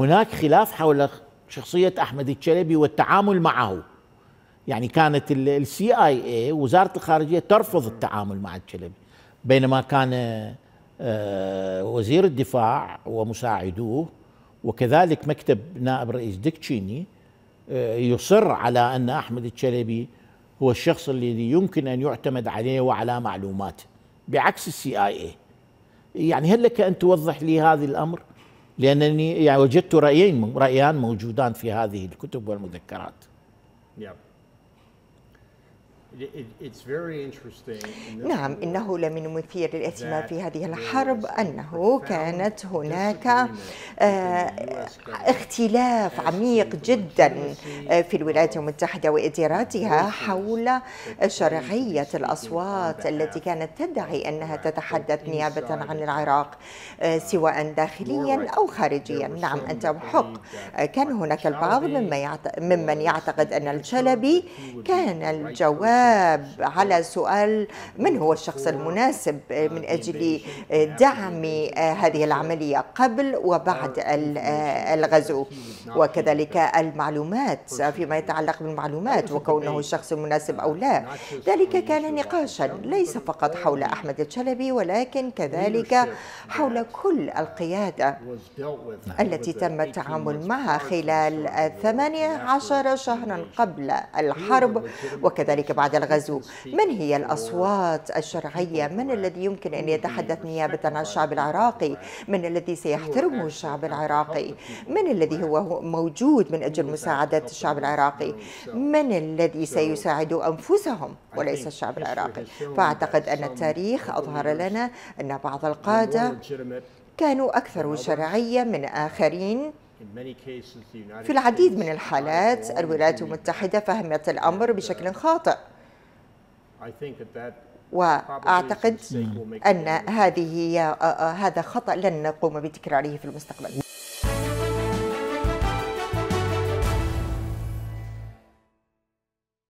هناك خلاف حول شخصية أحمد الشلبي والتعامل معه يعني كانت السي اي اي وزارة الخارجية ترفض التعامل مع الشلبي بينما كان آه، وزير الدفاع ومساعدوه وكذلك مكتب نائب رئيس دكتشيني آه، يصر على أن أحمد الشلبي هو الشخص الذي يمكن أن يعتمد عليه وعلى معلوماته بعكس السي اي اي يعني هل لك أن توضح لي هذا الأمر لأنني يعني وجدت رأيين رأيان موجودان في هذه الكتب والمذكرات yeah. نعم إنه لمن مثير للاهتمام في هذه الحرب أنه كانت هناك آه، آه، اختلاف عميق جدا آه، في الولايات المتحدة وإدارتها حول شرعية الأصوات التي كانت تدعي أنها تتحدث نيابة عن العراق سواء داخليا أو خارجيا نعم أنت حق كان هناك البعض ممن يعتقد أن الشلبي كان الجواب الجواب على سؤال من هو الشخص المناسب من أجل دعم هذه العملية قبل وبعد الغزو وكذلك المعلومات فيما يتعلق بالمعلومات وكونه الشخص المناسب أو لا ذلك كان نقاشا ليس فقط حول أحمد الشلبي ولكن كذلك حول كل القيادة التي تم التعامل معها خلال 18 شهرا قبل الحرب وكذلك بعد بعد الغزو من هي الأصوات الشرعية من الذي يمكن أن يتحدث نيابة عن الشعب العراقي من الذي سيحترمه الشعب العراقي من الذي هو موجود من أجل مساعدة الشعب العراقي من الذي سيساعد أنفسهم وليس الشعب العراقي فأعتقد أن التاريخ أظهر لنا أن بعض القادة كانوا أكثر شرعية من آخرين في العديد من الحالات الولايات المتحدة فهمت الأمر uh, بشكل خاطئ واعتقد ان هذه آه، آه، هذا خطا لن نقوم بتكراره في المستقبل